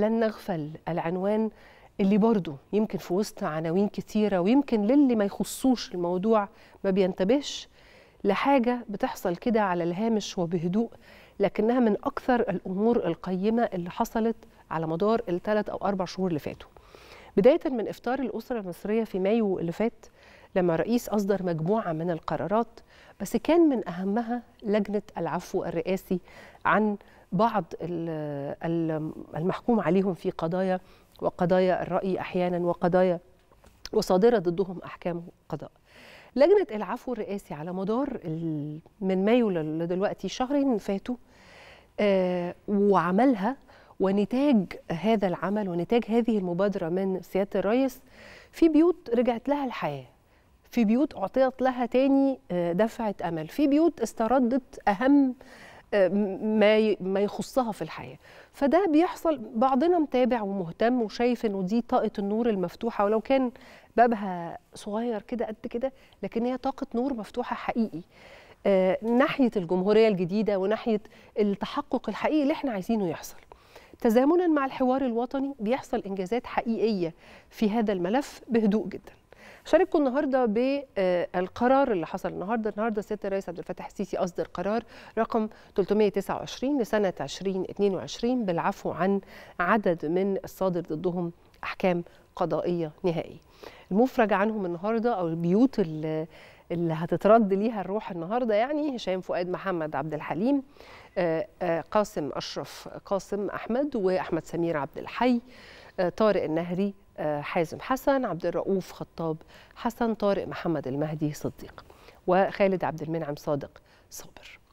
لن نغفل العنوان اللي برضه يمكن في وسط عناوين كتيرة ويمكن للي ما يخصوش الموضوع ما بينتبهش لحاجة بتحصل كده على الهامش وبهدوء لكنها من أكثر الأمور القيمة اللي حصلت على مدار الثلاث أو أربع شهور اللي فاتوا بداية من إفطار الأسرة المصرية في مايو اللي فات لما الرئيس أصدر مجموعة من القرارات بس كان من أهمها لجنة العفو الرئاسي عن بعض المحكوم عليهم في قضايا وقضايا الرأي أحيانا وقضايا وصادرة ضدهم أحكام قضاء لجنة العفو الرئاسي على مدار من مايو لدلوقتي شهرين فاتوا آه، وعملها ونتاج هذا العمل ونتاج هذه المبادرة من سيادة الرئيس في بيوت رجعت لها الحياة في بيوت أعطيت لها تاني آه، دفعة أمل في بيوت استردت أهم آه، ما ما يخصها في الحياه فده بيحصل بعضنا متابع ومهتم وشايف انه دي طاقه النور المفتوحه ولو كان بابها صغير كده قد كده لكن هي طاقه نور مفتوحه حقيقي آه ناحيه الجمهوريه الجديده وناحيه التحقق الحقيقي اللي احنا عايزينه يحصل تزامنا مع الحوار الوطني بيحصل انجازات حقيقيه في هذا الملف بهدوء جدا شارككم النهارده بالقرار آه، اللي حصل النهارده النهارده سياده الرئيس عبد الفتاح السيسي اصدر قرار رقم 329 لسنه 2022 بالعفو عن عدد من الصادر ضدهم احكام قضائيه نهائيه. المفرج عنهم النهارده او البيوت اللي هتترد ليها الروح النهارده يعني هشام فؤاد محمد عبد الحليم آه، آه، قاسم اشرف قاسم احمد واحمد سمير عبد الحي طارق النهري حازم حسن عبد الرؤوف خطاب حسن طارق محمد المهدي صديق وخالد عبد المنعم صادق صابر